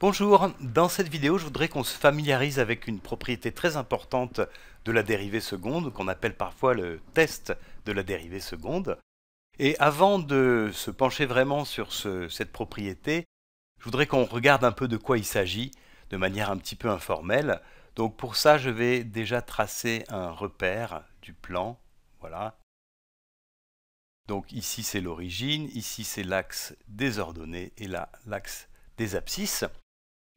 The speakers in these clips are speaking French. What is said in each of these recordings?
Bonjour, dans cette vidéo je voudrais qu'on se familiarise avec une propriété très importante de la dérivée seconde, qu'on appelle parfois le test de la dérivée seconde. Et avant de se pencher vraiment sur cette propriété, je voudrais qu'on regarde un peu de quoi il s'agit, de manière un petit peu informelle. Donc pour ça je vais déjà tracer un repère du plan, voilà. Donc ici c'est l'origine, ici c'est l'axe des ordonnées et là l'axe des abscisses.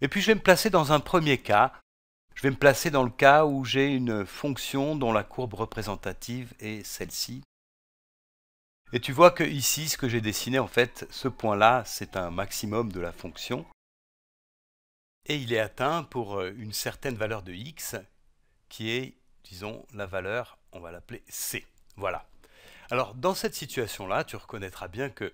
Et puis je vais me placer dans un premier cas. Je vais me placer dans le cas où j'ai une fonction dont la courbe représentative est celle-ci. Et tu vois que ici, ce que j'ai dessiné, en fait, ce point-là, c'est un maximum de la fonction. Et il est atteint pour euh, une certaine valeur de x, qui est, disons, la valeur, on va l'appeler c. Voilà. Alors, dans cette situation-là, tu reconnaîtras bien que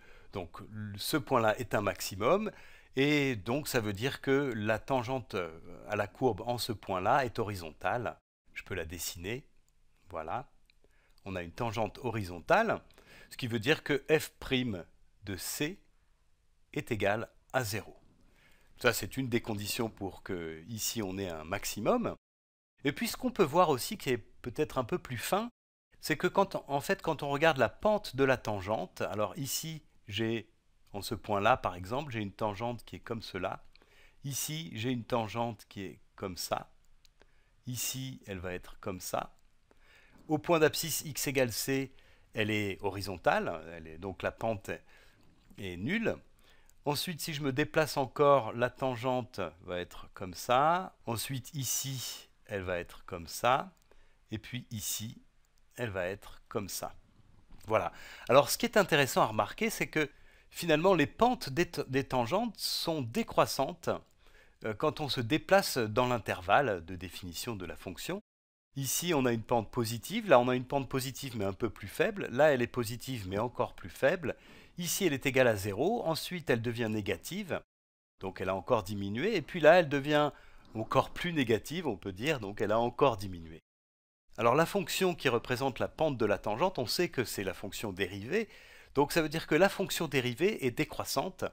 ce point-là est un maximum, et donc ça veut dire que la tangente euh, à la courbe en ce point-là est horizontale. Je peux la dessiner. Voilà. On a une tangente horizontale, ce qui veut dire que f' de c est égal à 0. Ça, c'est une des conditions pour que ici on ait un maximum. Et puis ce qu'on peut voir aussi qui est peut-être un peu plus fin, c'est que quand, en fait quand on regarde la pente de la tangente, alors ici j'ai en ce point-là, par exemple, j'ai une tangente qui est comme cela. Ici, j'ai une tangente qui est comme ça. Ici, elle va être comme ça. Au point d'abscisse x égale c, elle est horizontale, donc la pente est nulle. Ensuite, si je me déplace encore, la tangente va être comme ça. Ensuite, ici, elle va être comme ça. Et puis ici, elle va être comme ça. Voilà. Alors, ce qui est intéressant à remarquer, c'est que finalement, les pentes des, tangentes sont décroissantes euh, quand on se déplace dans l'intervalle de définition de la fonction. Ici, on a une pente positive, là on a une pente positive mais un peu plus faible, là elle est positive mais encore plus faible, ici elle est égale à 0, ensuite elle devient négative, donc elle a encore diminué, et puis là elle devient encore plus négative, on peut dire, donc elle a encore diminué. Alors la fonction qui représente la pente de la tangente, on sait que c'est la fonction dérivée, donc ça veut dire que la fonction dérivée est décroissante,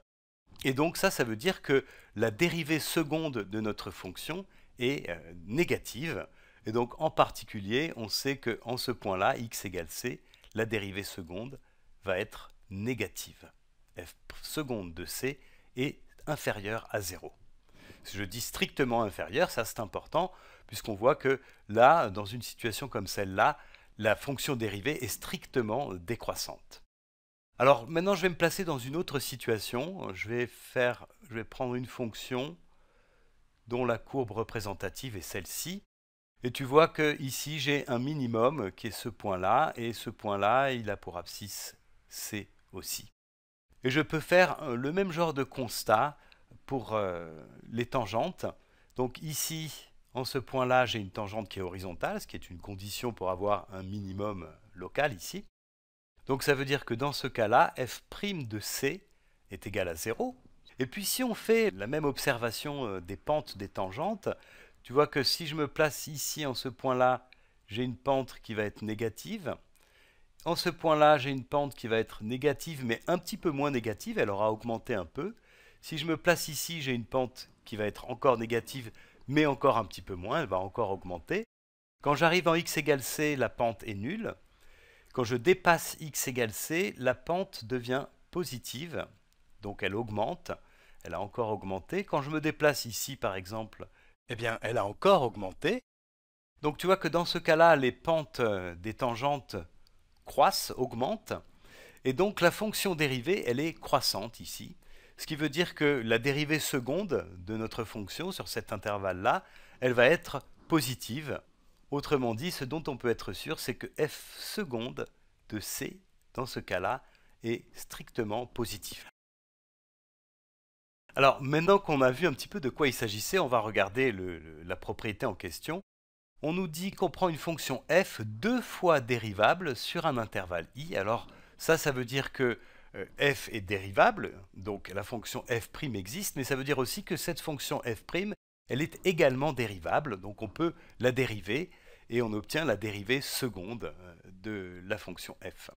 et donc ça, ça veut dire que la dérivée seconde de notre fonction est euh, négative, et donc en particulier, on sait qu'en ce point-là, x égale c, la dérivée seconde va être négative. f seconde de c est inférieure à 0. Si je dis strictement inférieure, ça c'est important, puisqu'on voit que là, dans une situation comme celle-là, la fonction dérivée est strictement décroissante. Alors maintenant, je vais me placer dans une autre situation. Je vais, faire, je prendre une fonction dont la courbe représentative est celle-ci. Et tu vois que ici, j'ai un minimum qui est ce point-là, et ce point-là, il a pour abscisse C aussi. Et je peux faire euh, le même genre de constat pour euh, les tangentes. Donc ici, en ce point-là, j'ai une tangente qui est horizontale, ce qui est une condition pour avoir un minimum local ici. Donc ça veut dire que dans ce cas-là, f' de c est égal à 0. Et puis si on fait la même observation euh, des pentes des tangentes, tu vois que si je me place ici en ce point-là, j'ai une pente qui va être négative. En ce point-là, j'ai une pente qui va être négative, mais un petit peu moins négative, elle aura augmenté un peu. Si je me place ici, j'ai une pente qui va être encore négative, mais encore un petit peu moins, elle va encore augmenter. Quand j'arrive en x égale c, la pente est nulle. Quand je dépasse x égale c, la pente devient positive, donc elle augmente, elle a encore augmenté. Quand je me déplace ici, par exemple, eh bien, elle a encore augmenté. Donc tu vois que dans ce cas-là, les pentes euh, des tangentes croissent, augmentent, et donc la fonction dérivée, elle est croissante ici. Ce qui veut dire que la dérivée seconde de notre fonction sur cet intervalle-là, elle va être positive. Autrement dit, ce dont on peut être sûr, c'est que f seconde de c, dans ce cas-là, est strictement positif. Alors maintenant qu'on a vu un petit peu de quoi il s'agissait, on va regarder la propriété en question. On nous dit qu'on prend une fonction f deux fois dérivable sur un intervalle i. Alors ça, ça veut dire que euh, f est dérivable, donc la fonction f' existe, mais ça veut dire aussi que cette fonction f', elle est également dérivable, donc on peut la dériver et on obtient la dérivée seconde euh, de la fonction f.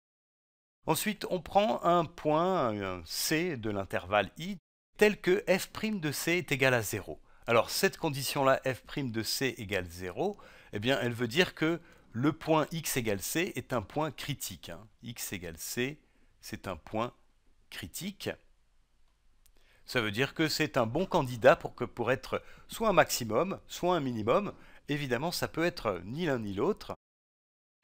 Ensuite, on prend un point, c de l'intervalle i, tel que f' de c est égal à 0. Alors cette condition-là, f' de c égale 0, eh bien elle veut dire que le point x égale c est un point critique. Hein. x égale c c'est un point critique. Ça veut dire que c'est un bon candidat pour, que, pour être soit un maximum, soit un minimum. Évidemment, ça peut être ni l'un ni l'autre.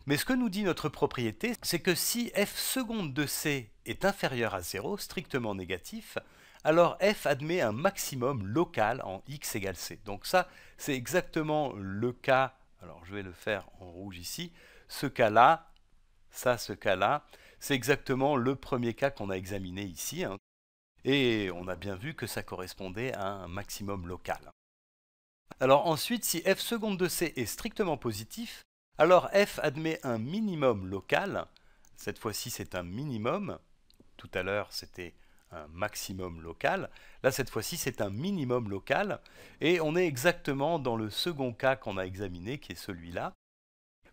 Mais ce que nous dit notre propriété, c'est que si f seconde de c est inférieur à 0, strictement négatif, alors f admet un maximum local en x égale c. Donc ça, c'est exactement le cas, alors je vais le faire en rouge ici, ce cas-là, ça, ce cas-là, c'est exactement le premier cas qu'on a examiné ici, hein. et on a bien vu que ça correspondait à un maximum local. Alors ensuite, si f seconde de c est strictement positif, alors f admet un minimum local, cette fois-ci c'est un minimum, tout à l'heure c'était un maximum local. Là, cette fois-ci, c'est un minimum local. Et on est exactement dans le second cas qu'on a examiné, qui est celui-là.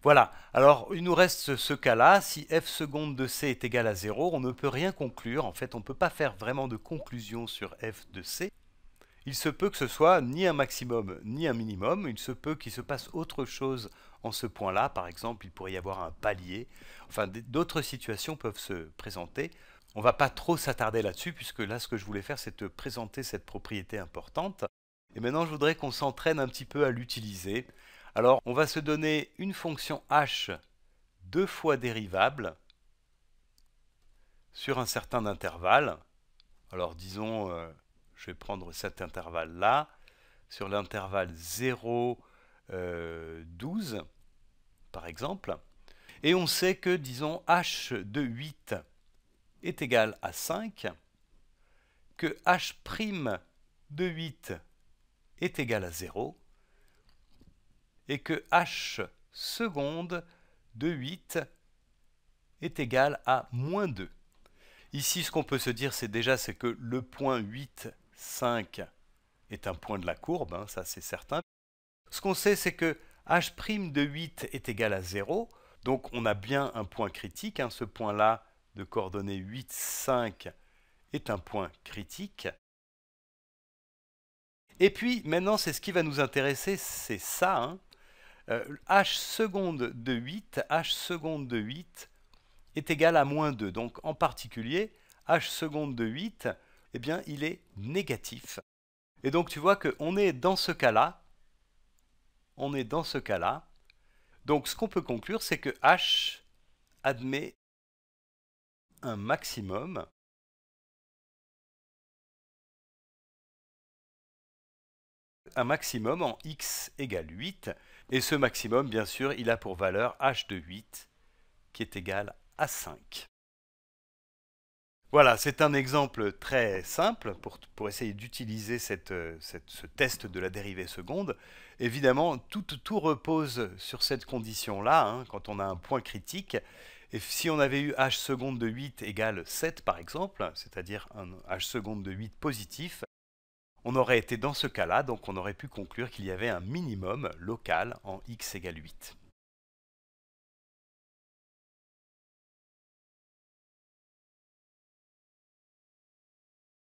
Voilà, alors il nous reste ce, cas-là, si f seconde de c est égal à 0, on ne peut rien conclure, en fait on ne peut pas faire vraiment de conclusion sur f de c. Il se peut que ce soit ni un maximum ni un minimum, il se peut qu'il se passe autre chose en ce point-là, par exemple il pourrait y avoir un palier, enfin d'autres situations peuvent se présenter. On ne va pas trop s'attarder là-dessus puisque là ce que je voulais faire c'est te présenter cette propriété importante. Et maintenant je voudrais qu'on s'entraîne un petit peu à l'utiliser. Alors, on va se donner une fonction h deux fois dérivable sur un certain intervalle. Alors, disons, euh, je vais prendre cet intervalle-là, sur l'intervalle 0, 12, euh, par exemple. Et on sait que, disons, h de 8 est égal à 5, que h' de 8 est égal à 0, et que h seconde de 8 est égal à moins 2. Ici, ce qu'on peut se dire, c'est déjà c'est que le point 8, 5 est un point de la courbe, hein, ça c'est certain. Ce qu'on sait, c'est que h' prime de 8 est égal à 0, donc on a bien un point critique. Hein. ce point-là de coordonnées 8, 5 est un point critique. Et puis maintenant, c'est ce qui va nous intéresser, c'est ça. Hein. Euh, h seconde de 8, h seconde de 8 est égal à moins 2. Donc en particulier, h seconde de 8, eh bien, il est négatif. Et donc tu vois qu'on est dans ce cas-là, on est dans ce cas-là. Donc ce qu'on peut conclure, c'est que h admet un maximum. un maximum en x égale 8 et ce maximum, bien sûr, il a pour valeur h de 8 qui est égal à 5. Voilà, c'est un exemple très simple pour, essayer d'utiliser euh, ce test de la dérivée seconde. Évidemment, tout, repose sur cette condition-là, hein, quand on a un point critique. Et si on avait eu h seconde de 8 égale 7 par exemple, c'est-à-dire un h seconde de 8 positif, on aurait été dans ce cas-là, donc on aurait pu conclure qu'il y avait un minimum local en x égale 8.